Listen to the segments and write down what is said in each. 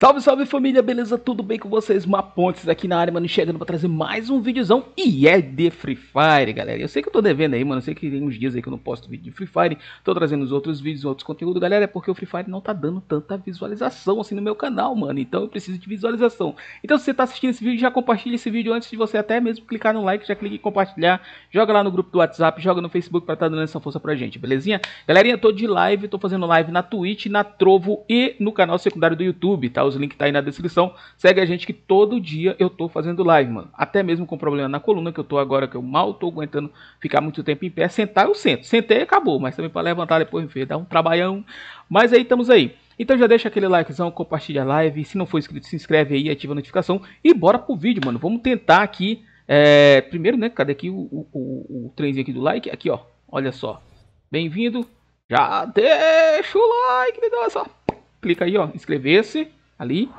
Salve, salve família, beleza? Tudo bem com vocês? Mapontes aqui na área, mano, chegando pra trazer mais um videozão e é de Free Fire, galera. Eu sei que eu tô devendo aí, mano, eu sei que tem uns dias aí que eu não posto vídeo de Free Fire, tô trazendo os outros vídeos, outros conteúdos, galera, é porque o Free Fire não tá dando tanta visualização assim no meu canal, mano, então eu preciso de visualização. Então se você tá assistindo esse vídeo, já compartilha esse vídeo antes de você até mesmo clicar no like, já clique em compartilhar, joga lá no grupo do WhatsApp, joga no Facebook pra tá dando essa força pra gente, belezinha? Galerinha, tô de live, tô fazendo live na Twitch, na Trovo e no canal secundário do YouTube, tá? os links tá aí na descrição. Segue a gente que todo dia eu tô fazendo live, mano. Até mesmo com problema na coluna que eu tô agora, que eu mal tô aguentando ficar muito tempo em pé. Sentar eu sento. Sentei e acabou, mas também para levantar depois, ver, dá um trabalhão. Mas aí estamos aí. Então já deixa aquele likezão, compartilha a live. Se não for inscrito, se inscreve aí, ativa a notificação e bora pro vídeo, mano. Vamos tentar aqui. É... primeiro, né? Cadê aqui o, o, o, o trenzinho aqui do like? Aqui, ó. Olha só. Bem-vindo. Já deixa o like, legal. Só clica aí, ó. Inscrever-se ali,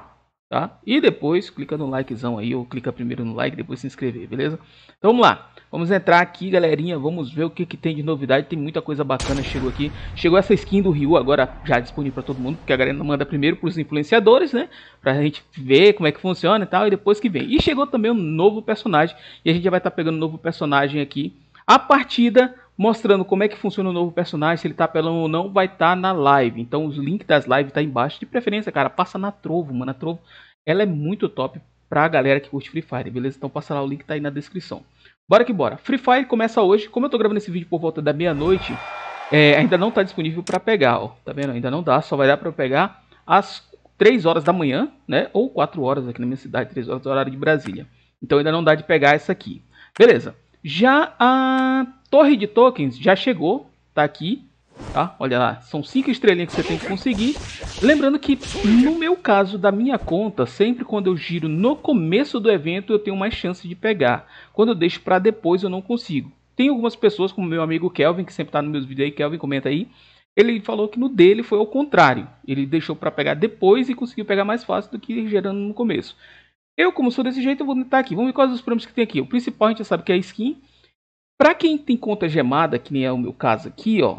tá? E depois clica no likezão aí, ou clica primeiro no like, depois se inscrever, beleza? Então vamos lá, vamos entrar aqui, galerinha, vamos ver o que, que tem de novidade, tem muita coisa bacana, chegou aqui, chegou essa skin do Ryu, agora já disponível para todo mundo, porque a galera manda primeiro para os influenciadores, né? Pra gente ver como é que funciona e tal, e depois que vem. E chegou também um novo personagem, e a gente já vai estar tá pegando um novo personagem aqui, a partida mostrando como é que funciona o novo personagem, se ele tá apelando ou não, vai estar tá na live. Então os links das lives tá embaixo. De preferência, cara, passa na Trovo, mano. A Trovo, ela é muito top pra galera que curte Free Fire, beleza? Então passa lá, o link tá aí na descrição. Bora que bora. Free Fire começa hoje. Como eu tô gravando esse vídeo por volta da meia-noite, é, ainda não tá disponível pra pegar, ó. Tá vendo? Ainda não dá, só vai dar pra pegar às 3 horas da manhã, né? Ou 4 horas aqui na minha cidade, 3 horas do horário de Brasília. Então ainda não dá de pegar essa aqui. Beleza. Já a Torre de tokens já chegou, tá aqui, tá? Olha lá, são cinco estrelinhas que você tem que conseguir. Lembrando que no meu caso da minha conta, sempre quando eu giro no começo do evento, eu tenho mais chance de pegar. Quando eu deixo para depois, eu não consigo. Tem algumas pessoas, como meu amigo Kelvin, que sempre tá nos meus vídeos aí, Kelvin comenta aí, ele falou que no dele foi ao contrário. Ele deixou para pegar depois e conseguiu pegar mais fácil do que gerando no começo. Eu, como sou desse jeito, eu vou tentar aqui. Vamos ver quais os prêmios que tem aqui. O principal a gente já sabe que é a skin. Para quem tem conta gemada, que nem é o meu caso aqui, ó,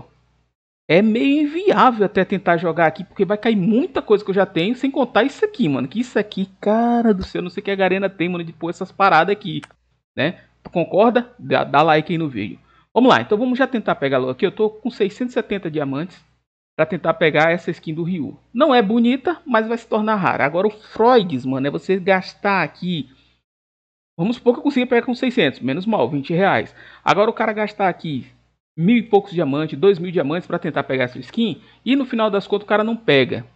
é meio inviável até tentar jogar aqui, porque vai cair muita coisa que eu já tenho, sem contar isso aqui, mano. Que isso aqui, cara do céu, não sei o que a Garena tem, mano, de pôr essas paradas aqui, né? Tu concorda? Dá, dá like aí no vídeo. Vamos lá, então vamos já tentar pegar aqui. Eu tô com 670 diamantes para tentar pegar essa skin do Ryu. Não é bonita, mas vai se tornar rara. Agora o Freuds, mano, é você gastar aqui Vamos supor que eu consiga pegar com 600, menos mal, 20 reais. Agora o cara gastar aqui mil e poucos diamantes, dois mil diamantes para tentar pegar essa skin e no final das contas o cara não pega.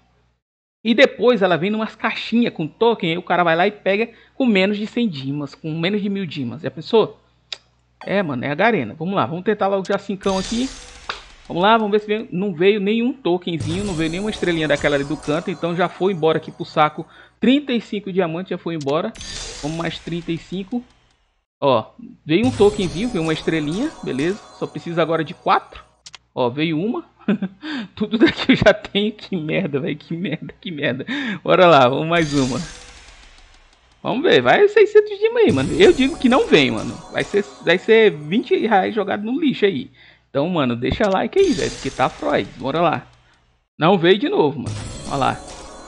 E depois ela vem numas caixinhas com token e o cara vai lá e pega com menos de 100 dimas, com menos de mil dimas. Já pensou? É, mano, é a garena. Vamos lá, vamos tentar logo já cincão aqui. Vamos lá, vamos ver se não veio nenhum tokenzinho, não veio nenhuma estrelinha daquela ali do canto. Então já foi embora aqui pro saco. 35 diamantes já foi embora. Vamos mais 35. Ó, veio um tokenzinho, veio uma estrelinha, beleza. Só precisa agora de 4. Ó, veio uma. Tudo daqui eu já tenho. Que merda, velho. Que merda, que merda. Bora lá, vamos mais uma. Vamos ver, vai 600 diamantes aí, mano. Eu digo que não vem, mano. Vai ser, vai ser 20 reais jogado no lixo aí. Então, mano, deixa like aí, velho, que tá Freud. Bora lá. Não veio de novo, mano. Olha lá.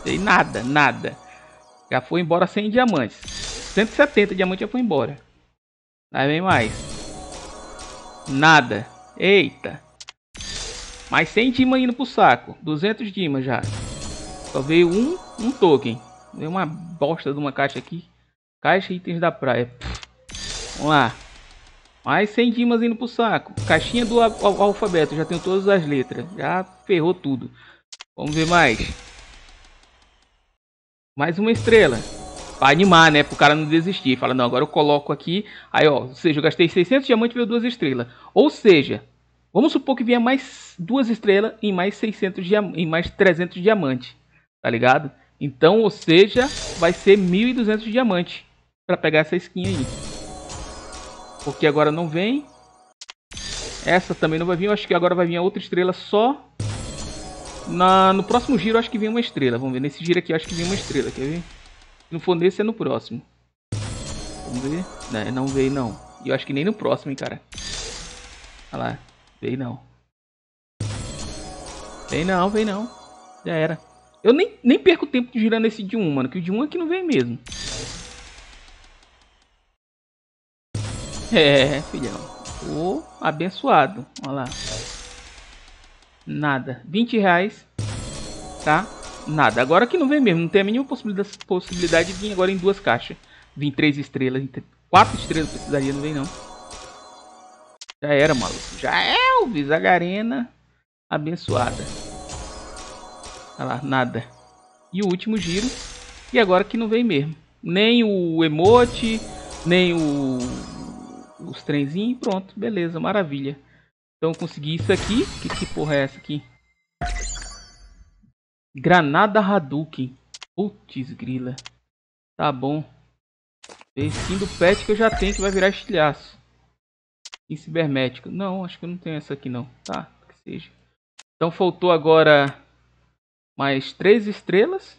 Tem nada, nada. Já foi embora sem diamantes. 170 diamantes já foi embora. Aí vem mais. Nada. Eita. Mais 100 dimas indo pro saco. 200 dimas já. Só veio um, um token. Veio uma bosta de uma caixa aqui. Caixa itens da praia. Pff. Vamos lá. Mais 100 dimas indo pro saco. Caixinha do alfabeto, já tenho todas as letras. Já ferrou tudo. Vamos ver mais. Mais uma estrela. Pra animar, né? Pro cara não desistir. Fala, não, agora eu coloco aqui. Aí, ó, ou seja, eu gastei 600 diamantes e veio duas estrelas. Ou seja, vamos supor que venha mais duas estrelas e mais 600 e mais 300 diamantes. Tá ligado? Então, ou seja, vai ser 1.200 diamantes para pegar essa skin aí. Porque agora não vem. Essa também não vai vir. Eu acho que agora vai vir a outra estrela só. Na, no próximo giro acho que vem uma estrela. Vamos ver. Nesse giro aqui acho que vem uma estrela. Quer ver? Se não for nesse, é no próximo. Vamos ver. Não, é, não veio não. E eu acho que nem no próximo, hein, cara. Olha lá. Veio não. Vem não, vem não. Já era. Eu nem, nem perco tempo girando esse de 1, mano. Que o de 1 aqui é não vem mesmo. É, filhão. O abençoado. Olha lá. Nada. 20 reais. Tá? Nada. Agora que não vem mesmo. Não tem a mínima possibilidade, de vir agora em duas caixas. Vim três estrelas. Quatro estrelas precisaria, não vem não. Já era, maluco. Já é, Elvis. Agarena. Abençoada. Olha lá. Nada. E o último giro. E agora que não vem mesmo. Nem o emote. Nem o os trenzinhos e pronto, beleza, maravilha. Então consegui isso aqui, que, que porra é essa aqui? Granada Hadouken, putz grila, tá bom. Skin do pet que eu já tenho que vai virar estilhaço. Em cibermético. não, acho que eu não tenho essa aqui não, tá, que seja. Então faltou agora mais três estrelas,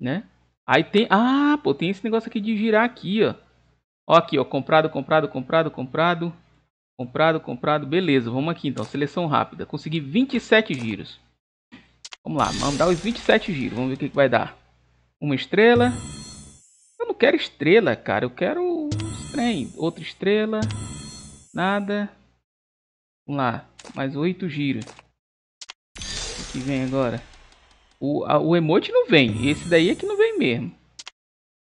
né? Aí tem, ah, pô, tem esse negócio aqui de girar aqui, ó. Ó aqui, ó, comprado, comprado, comprado, comprado, comprado, comprado, beleza. Vamos aqui então, seleção rápida. Consegui 27 giros. Vamos lá, vamos dar os 27 giros, vamos ver o que, que vai dar. Uma estrela. Eu não quero estrela, cara, eu quero trem. Outra estrela, nada. Vamos lá, mais 8 giros. O que vem agora? O, a, o emote não vem, esse daí é que não vem mesmo.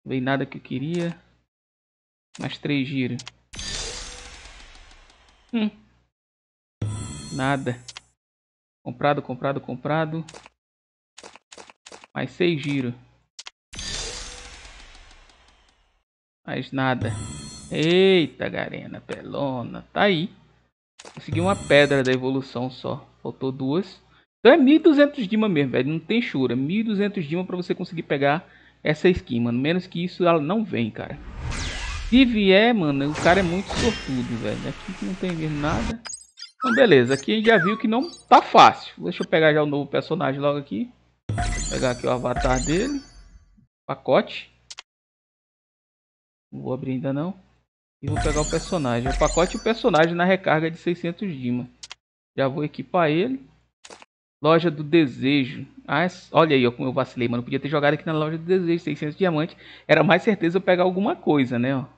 Não vem nada que eu queria. Mais três giros. Hum. Nada. Comprado, comprado, comprado. Mais seis giros. Mais nada. Eita, Garena, pelona. Tá aí. Consegui uma pedra da evolução só. Faltou duas. Então é 1.200 Dima mesmo, velho. Não tem chura. 1.200 Dima pra você conseguir pegar essa esquima Menos que isso, ela não vem, cara. Se vier, mano, o cara é muito sortudo, velho. Aqui não tem mesmo nada. Então, beleza. Aqui a gente já viu que não tá fácil. Deixa eu pegar já o novo personagem logo aqui. Vou pegar aqui o avatar dele. Pacote. Não vou abrir ainda não. E vou pegar o personagem. O pacote e o personagem na recarga de 600 Dima. Já vou equipar ele. Loja do Desejo. Ah, é olha aí ó, como eu vacilei, mano. podia ter jogado aqui na loja do Desejo, 600 diamantes. Era mais certeza eu pegar alguma coisa, né? Ó.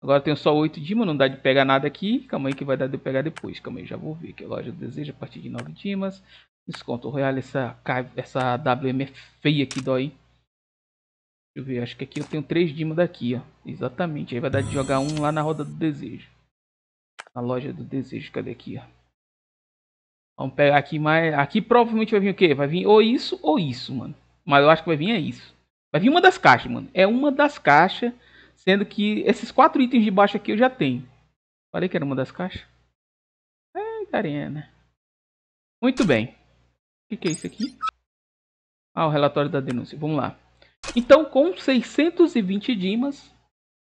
Agora tenho só 8 dimas não dá de pegar nada aqui. Calma aí que vai dar de pegar depois. Calma aí, já vou ver que a loja deseja a partir de 9 Dimas. Desconto real essa, essa WM é feia que dói. Deixa eu ver, acho que aqui eu tenho 3 Dimas daqui, ó. Exatamente, aí vai dar de jogar um lá na roda do desejo. Na loja do desejo, cadê aqui, ó. Vamos pegar aqui mais... Aqui provavelmente vai vir o quê? Vai vir ou isso ou isso, mano. Mas eu acho que vai vir é isso. Vai vir uma das caixas, mano. É uma das caixas... Sendo que esses quatro itens de baixo aqui eu já tenho. Falei que era uma das caixas. É, carinha, né? Muito bem. O que é isso aqui? Ah, o relatório da denúncia. Vamos lá. Então, com 620 dimas,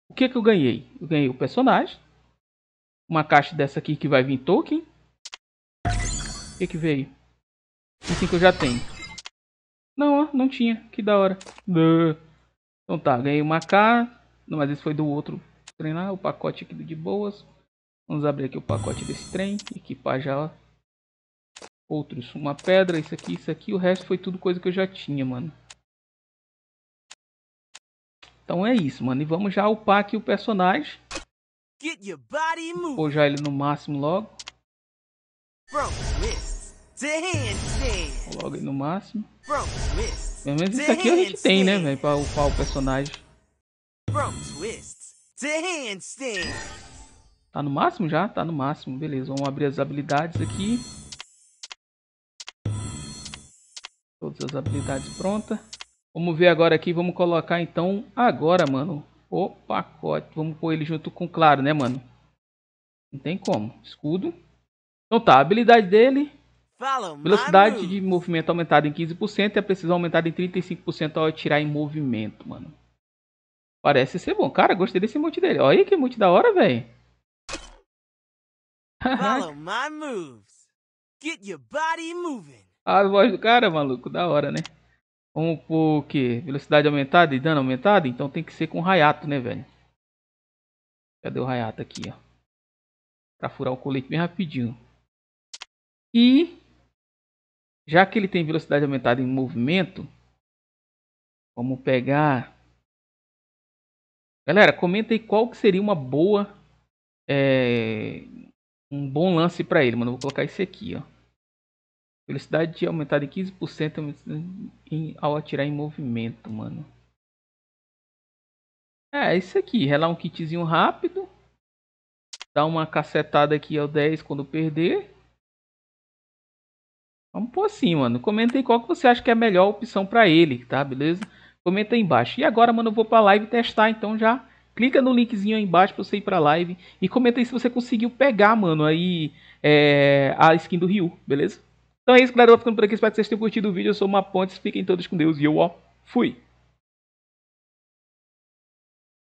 o que, que eu ganhei? Eu ganhei o personagem. Uma caixa dessa aqui que vai vir token. O que, que veio? Assim que eu já tenho. Não, não tinha. Que da hora. Então tá, ganhei uma caixa. Não, mas esse foi do outro treinar O pacote aqui de boas. Vamos abrir aqui o pacote desse trem. Equipar já outros. Uma pedra, isso aqui, isso aqui. O resto foi tudo coisa que eu já tinha, mano. Então é isso, mano. E vamos já upar aqui o personagem. Vou já ele no máximo logo. Logo ele no máximo. Pelo menos isso aqui a gente tem, né, velho? Pra upar o personagem. From twists to handstand. Tá no máximo já? Tá no máximo. Beleza, vamos abrir as habilidades aqui. Todas as habilidades prontas. Vamos ver agora aqui, vamos colocar então agora, mano, o pacote. Vamos pôr ele junto com claro, né, mano? Não tem como. Escudo. Então tá, a habilidade dele. Velocidade de movimento aumentada em 15% e a precisão aumentada em 35% ao atirar em movimento, mano. Parece ser bom. Cara, gostei desse monte dele. Olha aí que multi da hora, velho. Follow my moves. Get your body moving. A voz do cara, maluco, da hora, né? Vamos por o quê? Velocidade aumentada e dano aumentado? Então tem que ser com Rayato, né, velho? Cadê o Rayato aqui, ó? Pra furar o colete bem rapidinho. E... Já que ele tem velocidade aumentada em movimento... Vamos pegar... Galera, comenta aí qual que seria uma boa. É, um bom lance para ele, mano. Vou colocar esse aqui, ó. Velocidade aumentada em 15% em, ao atirar em movimento, mano. É, é isso aqui. Relar um kitzinho rápido. Dá uma cacetada aqui ao 10 quando perder. Vamos por assim, mano. Comenta aí qual que você acha que é a melhor opção para ele, tá? Beleza? comenta aí embaixo. E agora, mano, eu vou para a live testar, então já clica no linkzinho aí embaixo para você ir para a live e comenta aí se você conseguiu pegar, mano, aí é, a skin do Ryu, beleza? Então é isso, galera, eu vou ficando por aqui, espero que vocês tenham curtido o vídeo, eu sou uma Pontes, fiquem todos com Deus e eu, ó, fui!